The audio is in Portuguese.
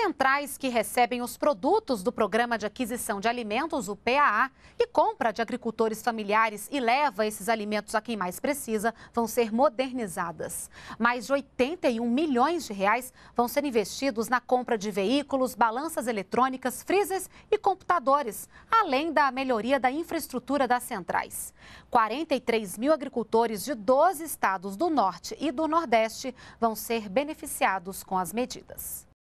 centrais que recebem os produtos do Programa de Aquisição de Alimentos, o PAA, e compra de agricultores familiares e leva esses alimentos a quem mais precisa, vão ser modernizadas. Mais de 81 milhões de reais vão ser investidos na compra de veículos, balanças eletrônicas, freezers e computadores, além da melhoria da infraestrutura das centrais. 43 mil agricultores de 12 estados do Norte e do Nordeste vão ser beneficiados com as medidas.